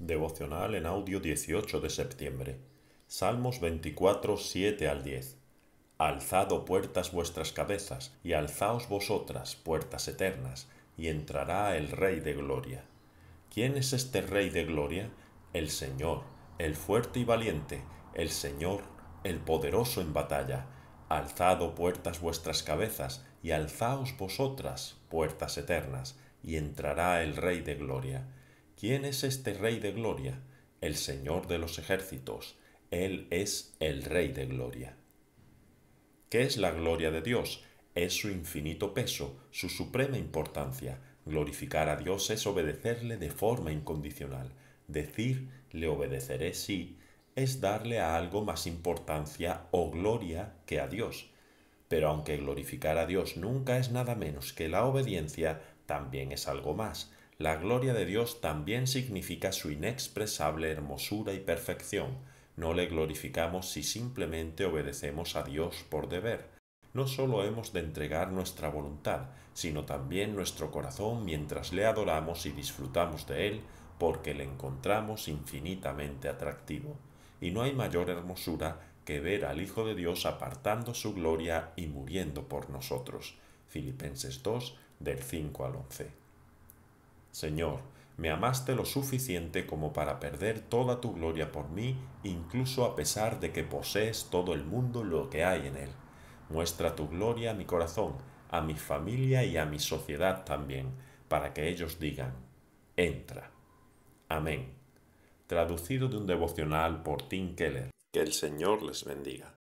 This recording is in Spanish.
Devocional en audio 18 de septiembre. Salmos 24, 7 al 10. Alzado puertas, vuestras cabezas, y alzaos vosotras, puertas eternas, y entrará el Rey de Gloria. ¿Quién es este Rey de Gloria? El Señor, el fuerte y valiente, el Señor, el poderoso en batalla. Alzado puertas, vuestras cabezas, y alzaos vosotras, puertas eternas, y entrará el Rey de Gloria. ¿Quién es este Rey de Gloria? El Señor de los ejércitos. Él es el Rey de Gloria. ¿Qué es la gloria de Dios? Es su infinito peso, su suprema importancia. Glorificar a Dios es obedecerle de forma incondicional. Decir, le obedeceré sí, es darle a algo más importancia o gloria que a Dios. Pero aunque glorificar a Dios nunca es nada menos que la obediencia, también es algo más la gloria de Dios también significa su inexpresable hermosura y perfección. No le glorificamos si simplemente obedecemos a Dios por deber. No solo hemos de entregar nuestra voluntad, sino también nuestro corazón mientras le adoramos y disfrutamos de él, porque le encontramos infinitamente atractivo. Y no hay mayor hermosura que ver al Hijo de Dios apartando su gloria y muriendo por nosotros. Filipenses 2, del 5 al 11. Señor, me amaste lo suficiente como para perder toda tu gloria por mí, incluso a pesar de que posees todo el mundo lo que hay en él. Muestra tu gloria a mi corazón, a mi familia y a mi sociedad también, para que ellos digan, entra. Amén. Traducido de un devocional por Tim Keller. Que el Señor les bendiga.